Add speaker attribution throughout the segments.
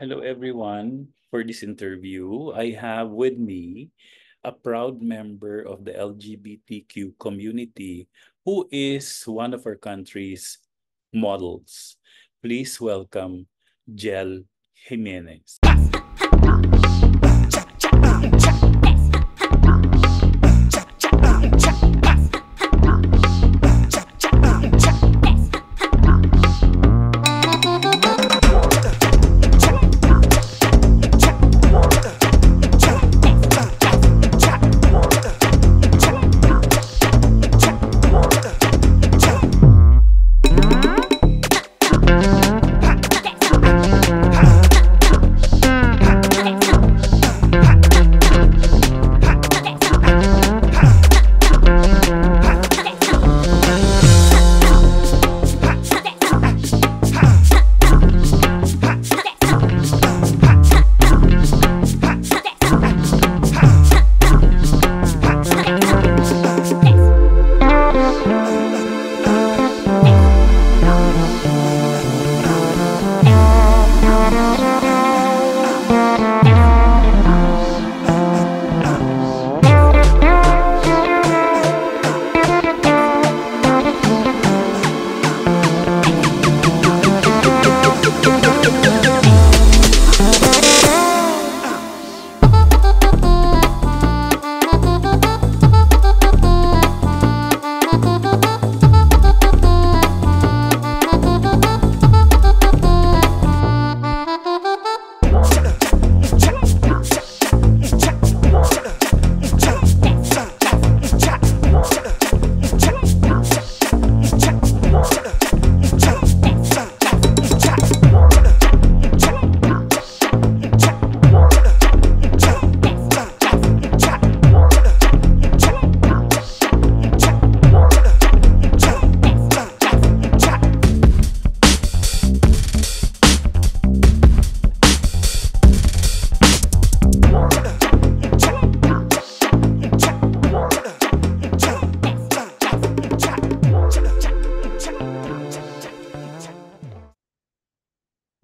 Speaker 1: Hello, everyone. For this interview, I have with me a proud member of the LGBTQ community who is one of our country's models. Please welcome Jel Jimenez.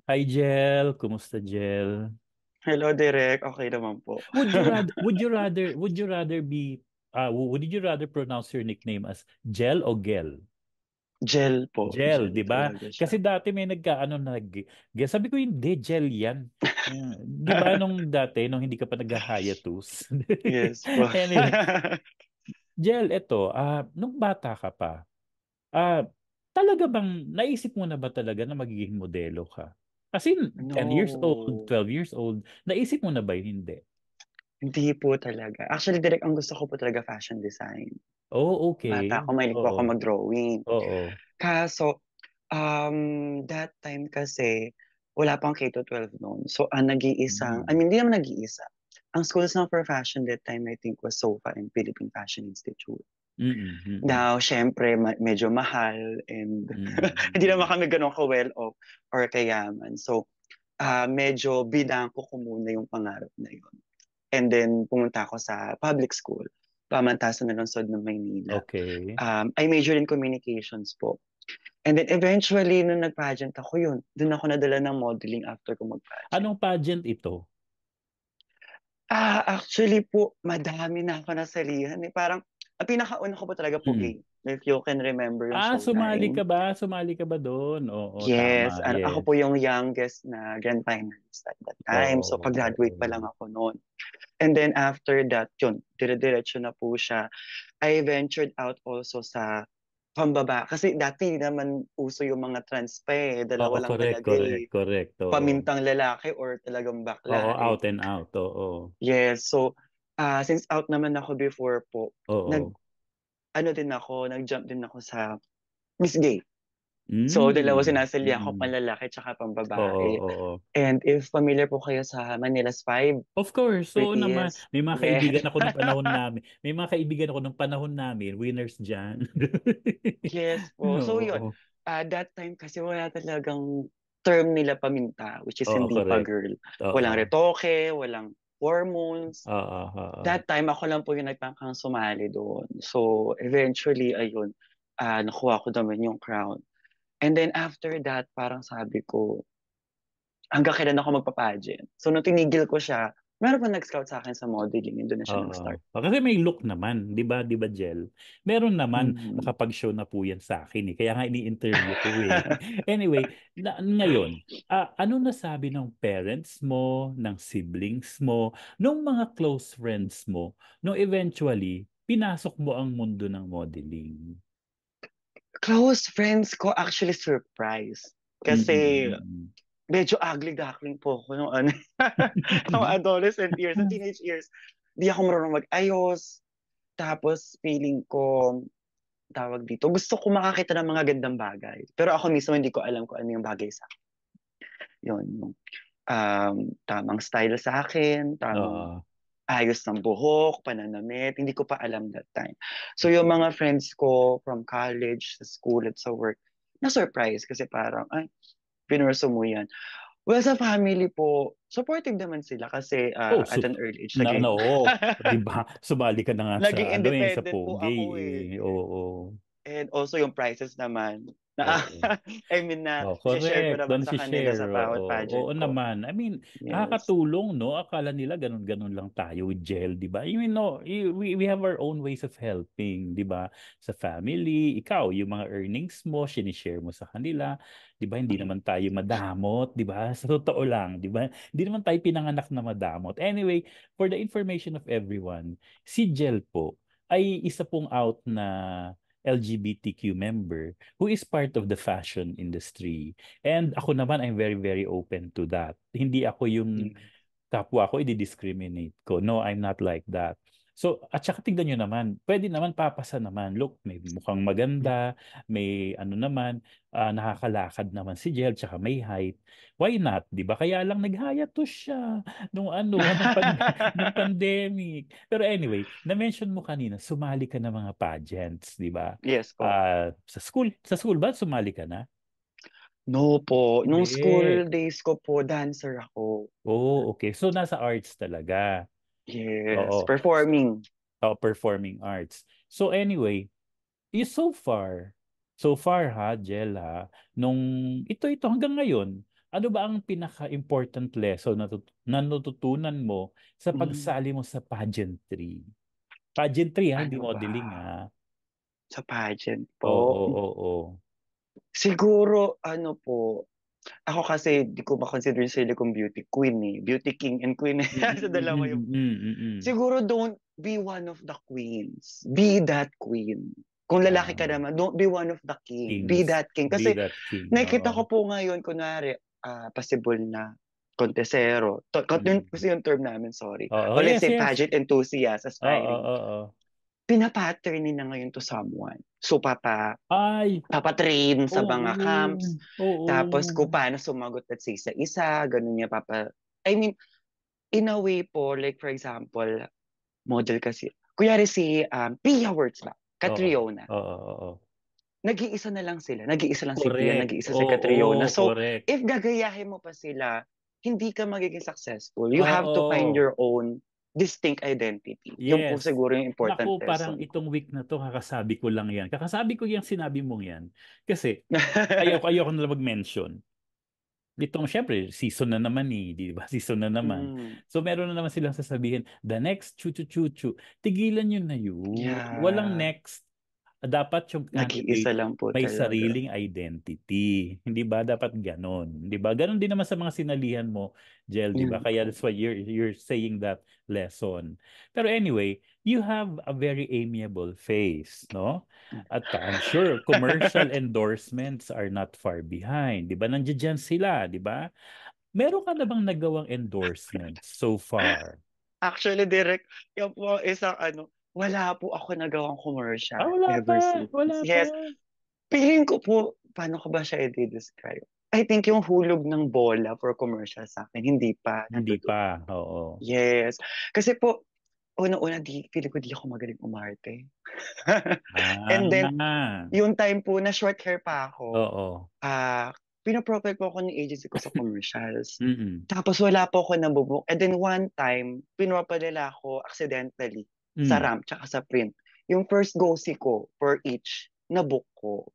Speaker 1: Hi, Jel. Kumusta, Jel? Hello, Direk. Okay naman po. would you rather, would you rather, would you rather be, uh, would you rather pronounce your nickname as Jel o Gel? Gel po. Gel, di ba? Kasi dati may nagkaano nag sabi ko hindi gel 'yan. Eh, di ba nung dati nung hindi ka pa nagha-hiatus? yes. Po. anyway, gel ito, uh, ah, nung bata ka pa. Ah uh, talaga bang naisip mo na ba talaga na magiging modelo ka? As in, no. 10 years old, 12 years old, naisip mo na ba yun? Hindi. Hindi
Speaker 2: po talaga. Actually, direct ang gusto ko po talaga fashion design. Oh, okay. Bata ako, mahilig po ako mag-drawing. Oo. Oh, oh. Kaso, um, that time kasi, wala pang K-12 noon. So, ang nag-iisang, mm I mean, hindi naman nag-iisa. Ang schools na for fashion that time, I think, was SOFA and Philippine Fashion Institute. Mm-hmm. Now, syempre, ma- medyo mahal and mm-hmm. hindi naman kami ganun ka-well off or kayaman. So, uh, medyo binangko ko muna yung pangarap na yun. And then, pumunta ako sa public school, pamantasan na lungsod ng Maynila. Okay. Um, I major in communications po. And then eventually, nung nag-pageant ako yun, dun ako nadala ng modeling after ko mag-pageant. Anong pageant ito? Ah, actually po, madami na ako nasalihan. Eh. Parang ang pinakauna ko po talaga po hmm.
Speaker 1: If you can remember yung Ah, sumali time. ka ba? Sumali ka ba doon? Oo, yes, tama, yes. Ako po yung
Speaker 2: youngest na grand finalist at that time. Oh, so, pag-graduate pa lang ako noon. And then after that, yun, dire-diretso na po siya. I ventured out also sa pambaba. Kasi dati naman uso yung mga trans eh. Dalawa oh, lang correct, talaga correct, eh.
Speaker 1: Correct, oh. Pamintang
Speaker 2: lalaki or talagang bakla. Oo, oh,
Speaker 1: out and out. Oo. Oh, oh. Yes, so
Speaker 2: uh, since out naman ako before po, Oo. nag, ano din ako, nag-jump din ako sa Miss Gay. Mm. So, dalawa hmm, sinasali ako, mm. panlalaki tsaka pambabae. Oh, oh, oh.
Speaker 1: And if familiar po kayo sa Manila's Five. Of course. So, BTS, naman, may mga kaibigan yeah. ako ng panahon namin. May mga kaibigan ako ng panahon namin. Winners dyan. yes po. No. So, yun.
Speaker 2: Uh, that time kasi wala talagang term nila paminta, which is oh, hindi correct. pa girl. Oh, walang retoke, walang hormones. Uh, uh, uh, That time, ako lang po yung nagpangkang sumali doon. So, eventually, ayun, uh, nakuha ko naman yung crown. And then after that, parang sabi ko, hanggang kailan ako magpa-pageant. So, nung tinigil ko siya, Meron pa nag-scout sa akin sa modeling, yun doon na siya nag-start.
Speaker 1: Oh, kasi may look naman, di ba, di ba, Jel? Meron naman, mm-hmm. nakapag-show na po yan sa akin eh. Kaya nga ini-interview ko eh. anyway, na, ngayon, uh, ano sabi ng parents mo, ng siblings mo, ng mga close friends mo, no eventually, pinasok mo ang mundo ng modeling? Close friends ko actually surprise. Kasi mm-hmm
Speaker 2: medyo ugly-duckling po ako nung ano, nung mm-hmm. adolescent years, nung mm-hmm. teenage years. Di ako marunong mag-ayos. Tapos feeling ko, tawag dito, gusto ko makakita ng mga gandang bagay. Pero ako mismo hindi ko alam kung ano yung bagay sa yon yung um, tamang style sa akin, tamang uh. ayos ng buhok, pananamit. Hindi ko pa alam that time. So yung mga friends ko from college, sa school at sa work, na-surprise kasi parang, ay, pinurso mo yan. Well, sa family po, supportive naman sila kasi uh, oh, so, at an early age. Naging... Na, no, oh,
Speaker 1: diba? Sumali ka na nga Laging sa, ano, eh, sa pogi. Po ako eh. Oo. Oh, oh.
Speaker 2: And also yung prices naman, na, I mean na oh, correct. share ko naman Don't sa kanila share. sa bawat oo, pageant Oo ko.
Speaker 1: naman. I mean, yes. nakakatulong, no? Akala nila ganun-ganun lang tayo with gel, di ba? I mean, no, we, we have our own ways of helping, di ba? Sa family, ikaw, yung mga earnings mo, sinishare mo sa kanila, di ba? Hindi naman tayo madamot, di ba? Sa totoo lang, di ba? Hindi naman tayo pinanganak na madamot. Anyway, for the information of everyone, si Gel po ay isa pong out na LGBTQ member who is part of the fashion industry. And ako naman, I'm very, very open to that. Hindi ako yung mm. kapwa ko, i-discriminate ko. No, I'm not like that. So, at saka tignan nyo naman, pwede naman papasa naman. Look, may mukhang maganda, may ano naman, uh, nakakalakad naman si Jel, tsaka may height. Why not? Di ba? Kaya lang naghayatos siya nung ano, nung, pandemic. Pero anyway, na-mention mo kanina, sumali ka ng mga pageants, di ba? Yes. Po. Uh, sa school, sa school ba sumali ka na? No po. Nung okay. school
Speaker 2: days ko po, dancer
Speaker 1: ako. Oh, okay. So nasa arts talaga. Yes, Oo. performing. Oh, performing arts. So anyway, is so far, so far ha, Jel ha, nung ito ito hanggang ngayon, ano ba ang pinaka-important lesson na, tut- na natutunan mo sa mm. pagsali mo sa pageantry? Pageantry ha, Ano hindi ba? modeling ha. Sa pageant po. Oo, oo, oo.
Speaker 2: Siguro, ano po, ako kasi, di ko makonsider yung sarili kong beauty queen eh. Beauty king and queen eh. so, dalawa yung... Siguro don't be one of the queens. Be that queen. Kung lalaki ka ah. naman, don't be one of the king. Kings. Be that king. Kasi be that king. nakikita ko po ngayon, kunwari, uh, possible na contesero. To, mm. yun, kasi yung term namin, sorry. Oh, oh, Or let's yes, say yes. pageant enthusiast as oh, oh, oh pinapattern na ngayon to someone. So, papa, Ay. papatrain sa oh, mga camps. Oh, oh, tapos, kung paano sumagot at sa isa-isa, ganun niya papa. I mean, in a way po, like for example, model kasi, kuyari si um, Pia Words ba? Katriona. Oo, oh, oo, oh, Nag-iisa na lang sila. Nag-iisa lang correct. si Pia, nag-iisa si Catriona. so, correct. if gagayahin mo pa sila, hindi ka magiging successful. You ah, have to find your own distinct identity. Yes. Yung po siguro yung important Naku, lesson. parang
Speaker 1: itong week na to, kakasabi ko lang yan. Kakasabi ko yung sinabi mong yan. Kasi ayoko, ayoko na mag-mention. Itong, syempre, season na naman eh, di ba? Season na naman. Mm. So, meron na naman silang sasabihin, the next chu chu chu chu Tigilan nyo na yun. Yeah. Walang next dapat yung ano, eh, nag lang po may sariling identity. Hindi ba dapat ganon? Hindi ba? Ganon din naman sa mga sinalihan mo, Jel, di ba? Mm. Kaya that's why you're, you're saying that lesson. Pero anyway, you have a very amiable face, no? At I'm sure commercial endorsements are not far behind. Di ba? Nandiyan sila, di ba? Meron ka na bang nagawang endorsements so far?
Speaker 2: Actually, direct, yung po isang ano, wala po ako nagawang commercial. Ah, wala ever pa, since. wala yes. pa. Piling ko po, paano ko ba siya i-describe? I think yung hulog ng bola for commercial sa akin, hindi pa. Hindi pa, oo. Yes. Kasi po, una-una, di, feeling ko di ako magaling umarte.
Speaker 1: ah, And then,
Speaker 2: ah. yung time po na short hair pa ako, oo. Uh, ah, pinaprofile po ako ng agency ko sa commercials. Tapos wala po ako nabubuk. And then one time, pinropile ako accidentally mm. sa hmm. RAM tsaka sa print. Yung first go-si ko for each na book ko.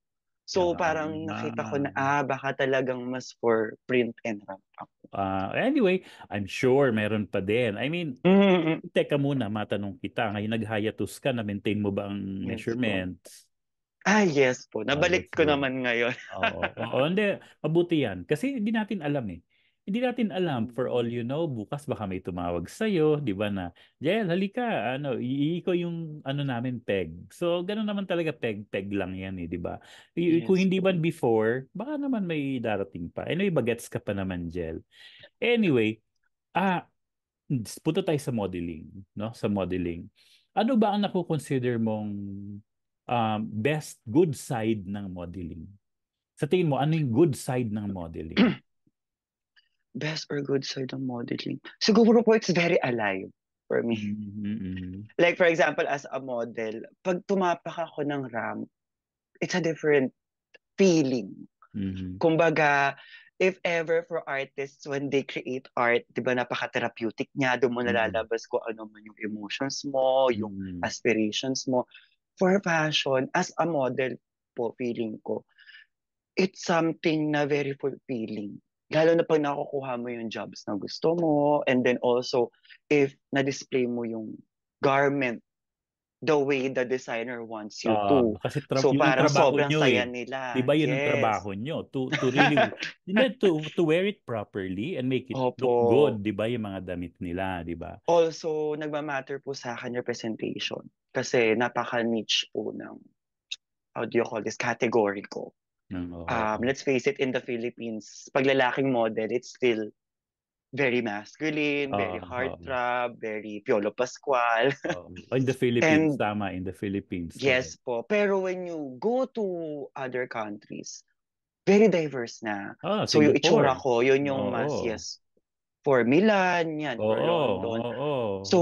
Speaker 2: So yeah, parang nakita ko na ah baka talagang mas for print and
Speaker 1: RAM ako. Uh, anyway, I'm sure meron pa din. I mean, mm-hmm. teka muna, matanong kita. Ngayon nag-hiatus ka, na-maintain mo ba ang yes, measurements? Po. Ah, yes po. Nabalik oh, ko naman ngayon. oo, oo. Hindi, mabuti yan. Kasi hindi natin alam eh hindi natin alam for all you know bukas baka may tumawag sa iyo 'di ba na Jael halika ano iiko yung ano namin peg so ganoon naman talaga peg peg lang yan eh 'di ba yes. kung hindi man before baka naman may darating pa anyway bagets ka pa naman Jael anyway ah punta tayo sa modeling no sa modeling ano ba ang nakukonsider mong um, best good side ng modeling sa tingin mo ano yung good side ng modeling
Speaker 2: best or good side ng modeling?
Speaker 1: Siguro po it's very alive for me. Mm-hmm,
Speaker 2: mm-hmm. Like for example, as a model, pag tumapak ako ng ramp, it's a different feeling. Mm-hmm. Kumbaga, if ever for artists when they create art, 'di ba napaka-therapeutic niya, doon mo mm-hmm. nalalabas ko ano man yung emotions mo, yung mm-hmm. aspirations mo. For fashion, as a model po feeling ko, it's something na very fulfilling lalo na pag nakukuha mo yung jobs na gusto mo, and then also, if na-display mo yung garment the way the designer wants you uh, to. Kasi tra- so parang sobrang nyo, saya eh. nila. Diba yun yes. ang trabaho
Speaker 1: nyo? To, to really, to, to wear it properly and make it Opo. look good, diba yung mga damit nila, diba?
Speaker 2: Also, nagmamatter po sa akin presentation.
Speaker 1: Kasi napaka-niche po ng, how do you
Speaker 2: call this, category ko mm Um, let's face it, in the Philippines, pag lalaking model, it's still very masculine, uh, very heartthrob, uh, very Piolo Pascual.
Speaker 1: uh, in the Philippines, and, tama, in the Philippines. Yes
Speaker 2: tama. po. Pero when you go to other countries, very diverse na. Ah, so Singapore. yung itsura ko, yun yung oh, mas, yes, for Milan, yan, oh, for London. Oh, oh. So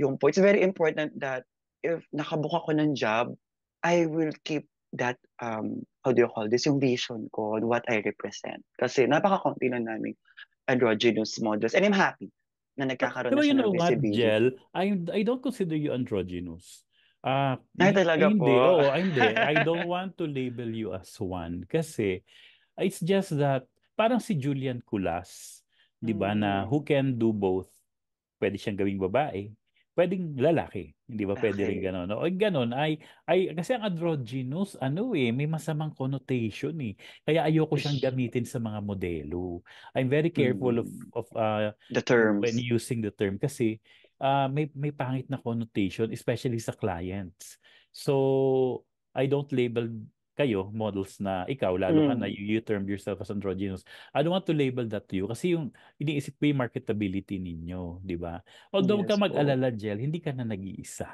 Speaker 2: yung po, it's very important that if nakabuka ko ng job, I will keep that, um, how do you call this, yung vision ko what I represent. Kasi napaka-konti na namin
Speaker 1: androgynous models. And I'm happy
Speaker 2: na nagkakaroon Pero na you know ng what, Jel?
Speaker 1: I, I don't consider you androgynous. Uh, Ay, talaga hindi, po. Oh, hindi. I don't want to label you as one. Kasi, it's just that, parang si Julian Kulas, di ba, mm. na who can do both. Pwede siyang gawing babae, pwedeng lalaki. Hindi ba pwede okay. rin gano'n? No? O gano'n ay, ay, kasi ang androgynous, ano eh, may masamang connotation eh. Kaya ayoko siyang gamitin sa mga modelo. I'm very careful of, hmm. of uh, the term when using the term kasi uh, may, may pangit na connotation, especially sa clients. So, I don't label kayo, models na ikaw, lalo mm. ka na mm. you, you termed yourself as androgynous, I don't want to label that to you kasi yung iniisip ko yung marketability ninyo, di ba? Although yes, ka mag-alala, oh. Jel, hindi ka na nag-iisa.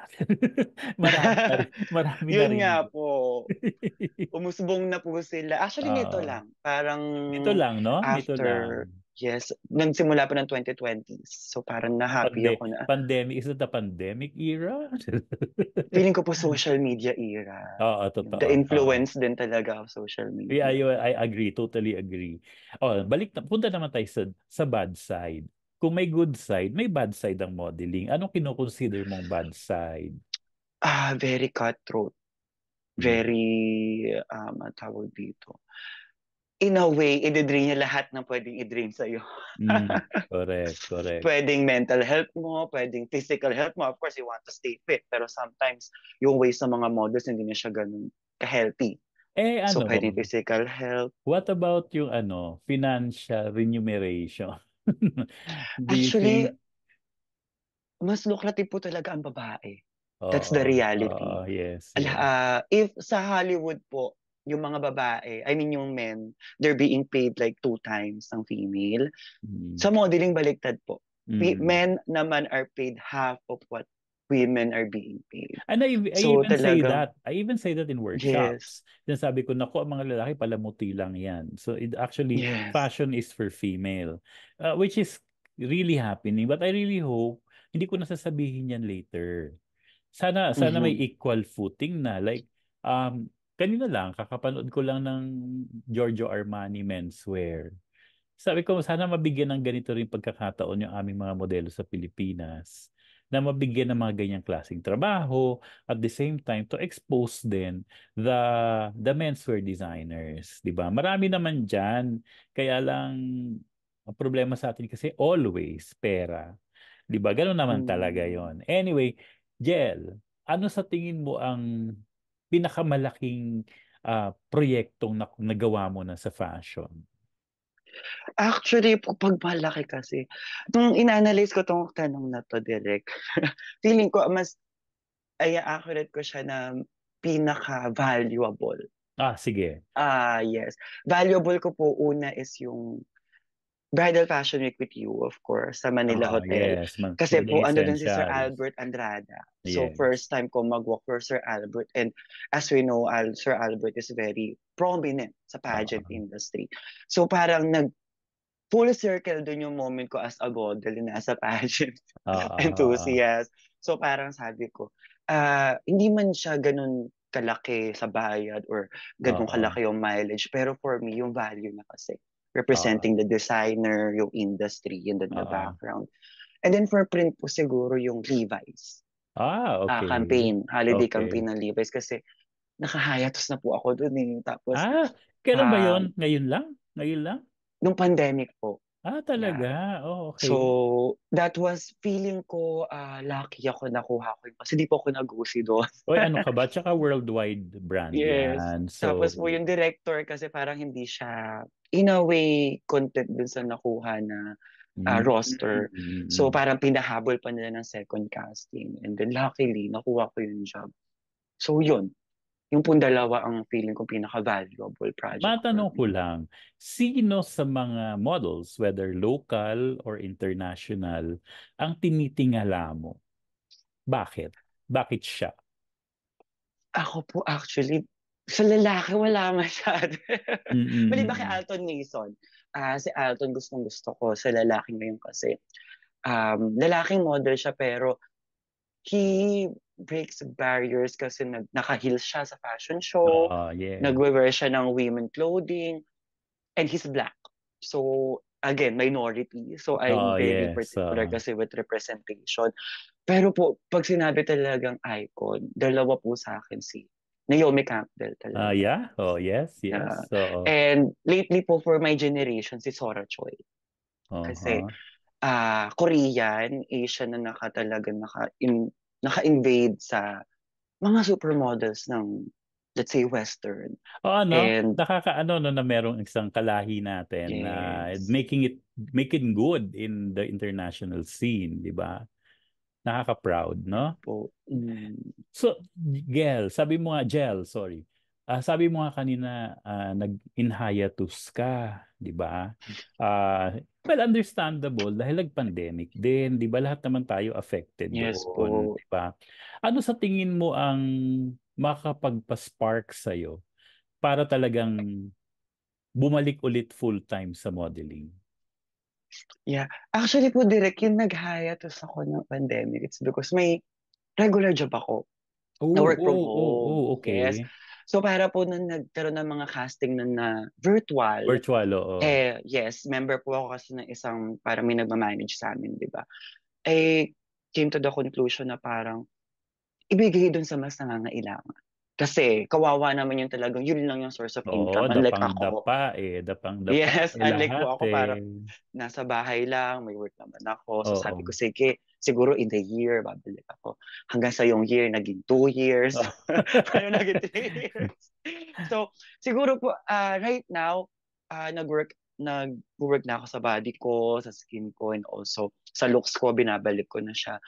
Speaker 1: marami, marami Yun na rin. nga
Speaker 2: po. Umusbong na po sila. Actually, uh, nito lang.
Speaker 1: Parang Nito lang, no? After, nito lang.
Speaker 2: Yes, simula pa ng 2020. So parang na-happy Pandem- ako na. Pandemic, is it the pandemic era? Feeling ko po social media era.
Speaker 1: Oo, totoo. The influence uh, din talaga of social media. Yeah, I, I agree, totally agree. Oh, balik na, punta naman tayo sa, sa bad side. Kung may good side, may bad side ang modeling. Anong kinoconsider mong bad side? Ah, uh, very cutthroat. Hmm. Very,
Speaker 2: um, ah, tawag dito in a way, i-dream niya lahat ng pwedeng i-dream
Speaker 1: sa'yo. mm, correct, correct. Pwedeng
Speaker 2: mental health mo, pwedeng physical health mo. Of course, you want to stay fit. Pero sometimes, yung way sa mga models, hindi na siya ganun ka-healthy. Eh, ano? So, pwedeng
Speaker 1: physical health. What about yung ano, financial remuneration? Actually, think...
Speaker 2: mas lucrative po talaga ang babae.
Speaker 1: Oh, That's the reality. Oh, yes.
Speaker 2: yes. Uh, if sa Hollywood po, yung mga babae, I mean yung men, they're being paid like two times ng female. Mm-hmm. Sa modeling baliktad po. Mm-hmm. Men naman are paid half of what women are being paid. And I, I so, even talaga, say that.
Speaker 1: I even say that in workshops. Yes. sabi ko, naku, ang mga lalaki palamuti lang yan. So it actually, yes. fashion is for female. Uh, which is really happening. But I really hope, hindi ko nasasabihin yan later. Sana, sana mm-hmm. may equal footing na. Like, um, kanina lang, kakapanood ko lang ng Giorgio Armani menswear. Sabi ko, sana mabigyan ng ganito rin pagkakataon yung aming mga modelo sa Pilipinas na mabigyan ng mga ganyang klaseng trabaho at the same time to expose din the the menswear designers, 'di ba? Marami naman diyan, kaya lang problema sa atin kasi always pera. 'Di ba? Ganun naman talaga hmm. 'yon. Anyway, Jel, ano sa tingin mo ang pinakamalaking uh, proyektong na, nagawa mo na sa fashion?
Speaker 2: Actually, pag malaki kasi, nung inanalyze ko tong tanong na to, Derek, feeling ko mas ay accurate ko siya na pinaka-valuable.
Speaker 1: Ah, sige.
Speaker 2: Ah, uh, yes. Valuable ko po una is yung bridal fashion week with you, of course, sa Manila oh, Hotel. Yes, mag- Kasi po, ano din si Sir Albert Andrada. So, first time ko mag-walk for Sir Albert. And as we know, Al- Sir Albert is very prominent sa pageant uh-huh. industry. So, parang nag full circle dun yung moment ko as a model na as pageant uh-huh. enthusiast. So, parang sabi ko, uh, hindi man siya ganun kalaki sa bayad or ganun uh-huh. kalaki yung mileage. Pero for me, yung value na kasi representing uh, the designer, yung industry, yun the, the uh, background. And then for print po siguro yung Levi's.
Speaker 1: Ah, ah okay. Uh, campaign, holiday okay. campaign ng Levi's
Speaker 2: kasi nakahayatos na po ako doon eh. Tapos, ah, kailan um, ba yun? Ngayon lang? Ngayon lang? Nung pandemic po. Ah, talaga? Yeah. Oh, okay. So, that was feeling ko uh, lucky ako nakuha ko.
Speaker 1: Kasi di po ako nag-usi doon. Oy, ano ka ba? Tsaka worldwide brand yes. yan. So... Tapos po yung
Speaker 2: director kasi parang hindi siya in a way content dun sa nakuha na uh, roster. Mm-hmm. So parang pinahabol pa nila ng second casting.
Speaker 1: And then luckily, nakuha ko yung job. So yun, yung pong dalawa ang feeling ko pinaka-valuable project. Matanong ko lang, sino sa mga models, whether local or international, ang tinitingala mo? Bakit? Bakit siya? Ako po actually, sa
Speaker 2: lalaki wala masyado. Mm-hmm. Mali kay Alton Mason? Uh, si Alton gustong gusto ko sa lalaki ngayon kasi um, lalaking model siya pero he breaks barriers kasi nag, nakahil siya sa fashion show. Uh, ah, yeah. Nagwe-wear siya ng women clothing. And he's black. So, again, minority. So, I'm uh, very yes. particular uh, kasi with representation. Pero po, pag sinabi talagang icon, dalawa po sa akin si Naomi Campbell
Speaker 1: talaga. Ah, uh, yeah? Oh, yes, yes. Uh, so, oh.
Speaker 2: And lately po for my generation, si Sora Choi. Uh-huh. Kasi, uh, Korean, Asian na naka talaga naka in, naka-invade sa mga supermodels ng let's say western.
Speaker 1: Oh ano, and, nakakaano no na merong isang kalahi natin yes. na uh, making it making good in the international scene, di ba? Nakaka-proud, no? Po. mm. So, Gel, sabi mo nga, Gel, sorry. Uh, sabi mo nga kanina, uh, nag-inhiatus ka, di ba? Uh, Well, understandable dahil nag-pandemic din, 'di ba? Lahat naman tayo affected yes, doon, 'di ba? Ano sa tingin mo ang makakapagpa-spark sa iyo para talagang bumalik ulit full-time sa modeling?
Speaker 2: Yeah. Actually po, direct yung nag-hiatus ako ng pandemic, it's because may regular job ako. Oh, na work oh, from home. Oh, oh, oh okay. Yes. So para po nung nagkaroon ng mga casting na, na virtual.
Speaker 1: Virtual, oo. Eh,
Speaker 2: yes, member po ako kasi ng isang, para may nagmamanage sa amin, di ba? Eh, came to the conclusion na parang ibigay doon sa mas nangangailangan. Kasi kawawa naman yung talagang yun lang yung source of income. Oo, unlike dapang
Speaker 1: ako. Dapa, eh, dapang dapa. Yes, unlike po ako eh. parang
Speaker 2: nasa bahay lang, may work naman ako. So Oo. sabi ko, sige, siguro in the year, babalik ako. Hanggang sa yung year, naging two years. ano, naging three years. So, siguro po, uh, right now, uh, nag-work nag-work na ako sa body ko, sa skin ko, and also sa looks ko, binabalik ko na siya.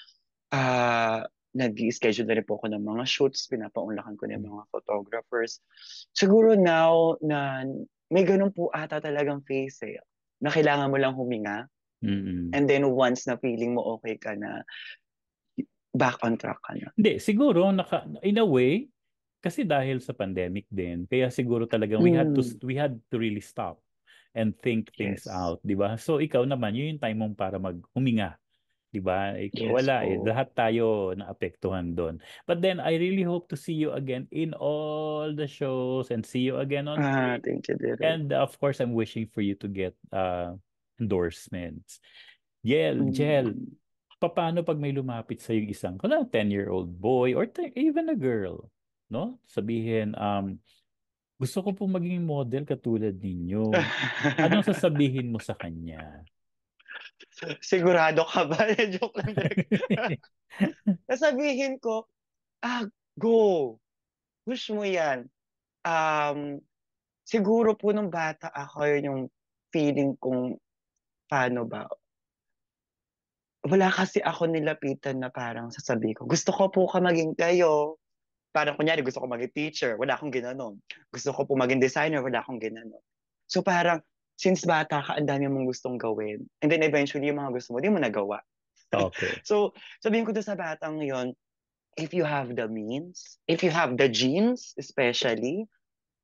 Speaker 2: Uh, nag-schedule na rin po ako ng mga shoots, pinapaunlakan ko na yung hmm. mga photographers. Siguro now na may ganun po ata talagang face eh, na kailangan mo lang huminga Mm-hmm. And then once na feeling mo okay ka na,
Speaker 1: back on track ka na. Hindi, siguro, naka, in a way, kasi dahil sa pandemic din, kaya siguro talaga mm. we had to mm. we had to really stop and think things yes. out, 'di ba? So ikaw naman, yun yung time mong para maghuminga, 'di ba? Ikaw yes, wala, eh, lahat tayo naapektuhan doon. But then I really hope to see you again in all the shows and see you again on Ah, thank you, Derek. And of course, I'm wishing for you to get uh endorsements. Jel, mm. Jel, paano pag may lumapit sa yung isang, kala, 10-year-old boy or t- even a girl, no? Sabihin, um, gusto ko pong maging model katulad ninyo. Anong sasabihin mo sa kanya?
Speaker 2: Sigurado ka ba? Joke lang. Sasabihin ko, ah, go. Push mo yan. Um, siguro po nung bata ako, yun yung feeling kong paano ba? Wala kasi ako nilapitan na parang sasabi ko, gusto ko po ka maging kayo. Parang kunyari, gusto ko maging teacher, wala akong ginanon. Gusto ko po maging designer, wala akong ginanon. So parang, since bata ka, ang dami mong gustong gawin. And then eventually, yung mga gusto mo, di mo nagawa. Okay. so, sabihin ko to sa batang yon, if you have the means, if you have the genes, especially,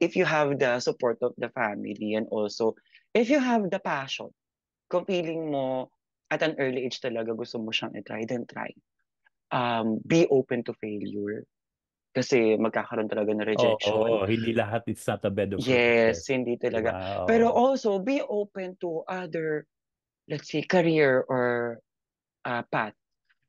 Speaker 2: if you have the support of the family, and also, if you have the passion, kung feeling mo at an early age talaga gusto mo siyang i-try, then try. Um, be open to failure. Kasi magkakaroon talaga ng rejection. Oo, oh, oh,
Speaker 1: hindi lahat it's not a bed of Yes,
Speaker 2: process. hindi talaga. Wow. Pero also, be open to other, let's say, career or uh, path.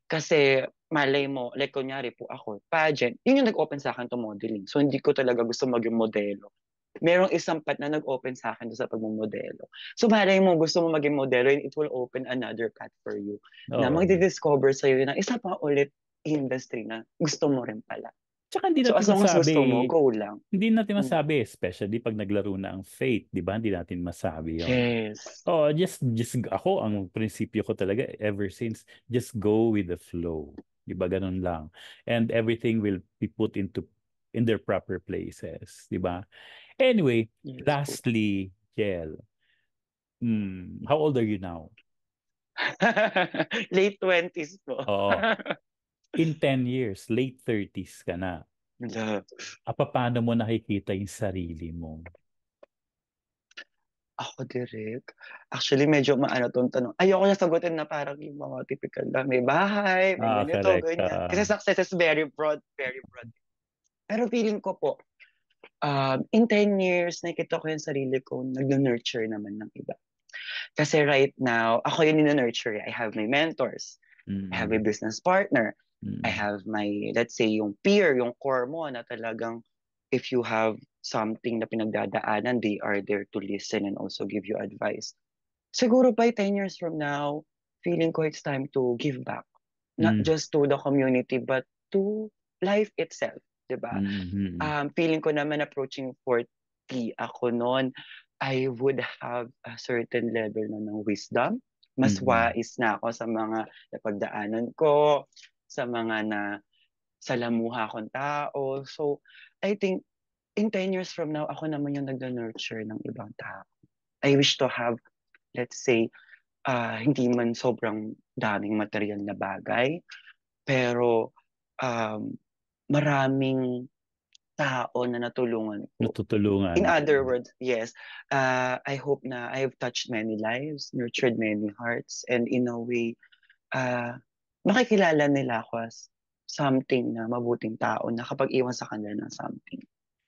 Speaker 2: Kasi malay mo, like kunyari po ako, pageant, yun yung nag-open sa akin to modeling. So hindi ko talaga gusto maging modelo merong isang pat na nag-open sa akin sa pagmumodelo. So malay mo, gusto mo maging modelo and it will open another path for you. Oh. Na magdi-discover sa'yo na isa pa ulit industry na gusto mo rin pala. Tsaka hindi natin so, masabi, mo, go lang.
Speaker 1: Hindi natin mm. masabi, especially pag naglaro na ang faith, di ba? Hindi natin masabi yun. Yes. Oh, just, just, ako, ang prinsipyo ko talaga, ever since, just go with the flow. Di ba? Ganun lang. And everything will be put into in their proper places, di ba? Anyway, yes. lastly, Jel, mm, how old are you now? late 20s po. Oo. Oh. In 10 years, late 30s ka na. Yeah. Apa, paano mo nakikita yung sarili mo?
Speaker 2: Ako, direct. Actually, medyo maano tong tanong. Ayoko na sagutin na parang yung mga typical lang. May bahay, may ah, ganito, correct. ganyan. Ah. Kasi success is very broad, very broad. Pero feeling ko po, um, in 10 years, nakikita ko yung sarili ko, nag-nurture naman ng iba. Kasi right now, ako yung yun nurture. Eh. I have my mentors. Mm. I have a mm. business partner. Mm. I have my, let's say, yung peer, yung core mo na talagang if you have something na pinagdadaanan, they are there to listen and also give you advice. Siguro by 10 years from now, feeling ko it's time to give back. Not mm. just to the community, but to life itself. 'di ba? Mm-hmm. Um feeling ko naman approaching 40 ako noon, I would have a certain level na ng wisdom. Mas mm-hmm. wise na ako sa mga napagdaanan ko, sa mga na salamuha akong tao. So, I think in 10 years from now, ako naman yung nag-nurture ng ibang tao. I wish to have, let's say, uh, hindi man sobrang daming material na bagay, pero um, maraming tao na natulungan
Speaker 1: Natutulungan. In other
Speaker 2: words, yes. Uh, I hope na I have touched many lives, nurtured many hearts, and in a way, uh, makikilala nila ako as something na mabuting tao na kapag iwan sa kanila ng something.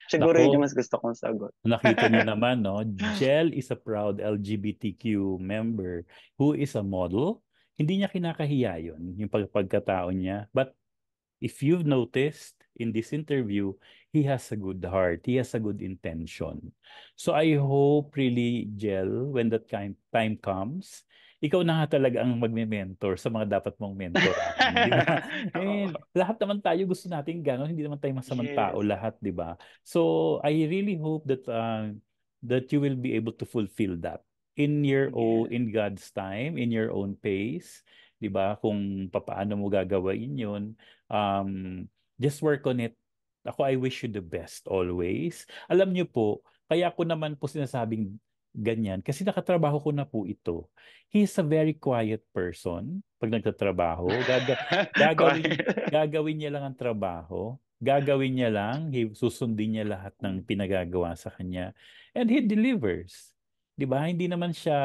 Speaker 2: Siguro Naku, yun yung mas gusto kong sagot.
Speaker 1: nakita niyo naman, no? Jel is a proud LGBTQ member who is a model. Hindi niya kinakahiya yun, yung pag- pagkatao niya. But if you've noticed in this interview, he has a good heart. He has a good intention. So I hope really, Jel, when that time, comes, ikaw na talaga ang magme-mentor sa mga dapat mong mentor. And lahat naman tayo gusto natin gano'n, hindi naman tayo masamang yes. tao lahat, 'di ba? So I really hope that uh, that you will be able to fulfill that in your yes. own in God's time, in your own pace. 'di ba? Kung paano mo gagawin 'yon. Um, just work on it. Ako I wish you the best always. Alam niyo po, kaya ako naman po sinasabing ganyan kasi nakatrabaho ko na po ito. He's a very quiet person pag nagtatrabaho. Gaga- gagawin, gagawin niya lang ang trabaho gagawin niya lang, he susundin niya lahat ng pinagagawa sa kanya, and he delivers. 'di ba? Hindi naman siya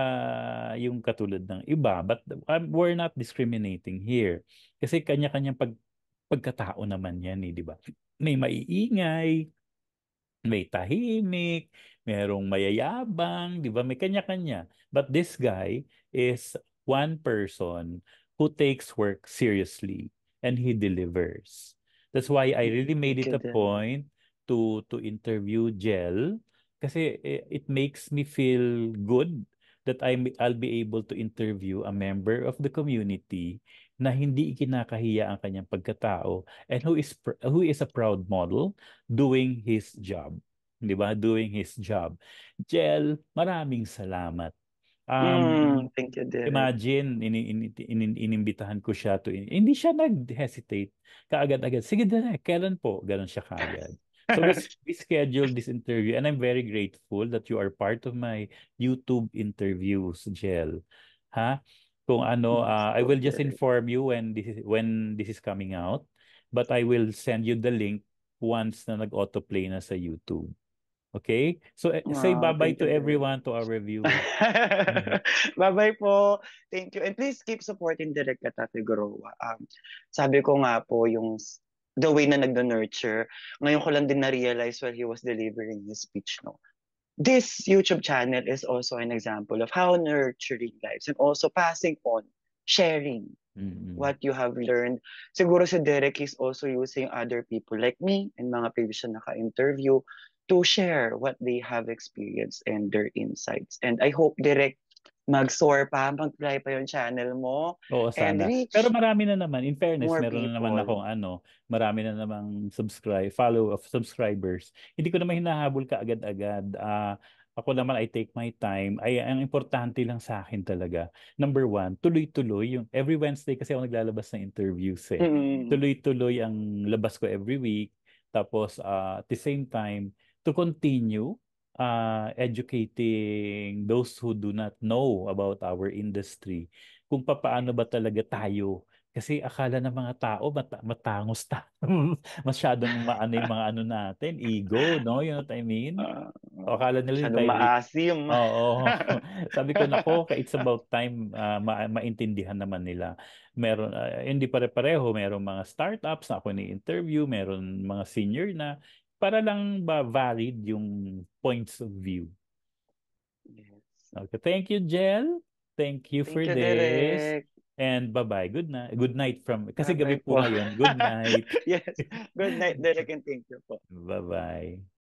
Speaker 1: yung katulad ng iba, but um, we're not discriminating here. Kasi kanya-kanyang pag pagkatao naman 'yan, eh, 'di ba? May maiingay, may tahimik, merong mayayabang, 'di ba? May kanya-kanya. But this guy is one person who takes work seriously and he delivers. That's why I hmm, really made it a point to to interview Jel kasi eh, it makes me feel good that I I'll be able to interview a member of the community na hindi ikinakahiya ang kanyang pagkatao and who is who is a proud model doing his job, 'di ba? Doing his job. Jel, maraming salamat. Um, mm, thank you, Derek. Imagine, in, in, in, in, inimbitahan ko siya to, in, hindi siya nag-hesitate kaagad-agad. Sige, Derek, kailan po? Ganon siya kaagad so we, we scheduled this interview and I'm very grateful that you are part of my YouTube interviews, Jel. Ha? Huh? Kung ano, uh, I will just inform you when this is, when this is coming out, but I will send you the link once na nag-autoplay na sa YouTube. Okay? So eh, wow, say bye-bye to everyone, to our review. Mm-hmm. bye-bye po.
Speaker 2: Thank you. And please keep supporting Direct Katate Gorowa. Um, sabi ko nga po, yung the way na nag-nurture. Ngayon ko lang din na-realize while he was delivering his speech, no? This YouTube channel is also an example of how nurturing lives and also passing on, sharing mm-hmm. what you have learned. Siguro si Derek is also using other people like me and mga previous na naka-interview to share what they have experienced and their insights. And I hope, Derek, mag-soar pa, mag-fly pa yung channel mo. Oo, sana. And reach Pero marami
Speaker 1: na naman. In fairness, meron people. na naman akong ano, marami na namang subscribe, follow of subscribers. Hindi ko naman hinahabol ka agad-agad. Uh, ah, ako naman, I take my time. Ay, ang importante lang sa akin talaga, number one, tuloy-tuloy. Yung, every Wednesday kasi ako naglalabas ng interviews eh. Mm-hmm. Tuloy-tuloy ang labas ko every week. Tapos, uh, at the same time, to continue uh, educating those who do not know about our industry kung paano ba talaga tayo kasi akala ng mga tao mat- matangos ta masyadong maano yung mga ano natin ego no you know what I mean uh, akala nila yung maasim oo sabi ko nako it's about time uh, ma- maintindihan naman nila meron uh, hindi pare-pareho meron mga startups na ako ni interview meron mga senior na para lang ba valid yung points of view. Yes. Okay, thank you, Jel. Thank you thank for you, this. Derek. And bye-bye. Good night. Good night from kasi bye gabi po ngayon. Good night. yes.
Speaker 2: Good night, Derek, and thank you po.
Speaker 1: Bye-bye.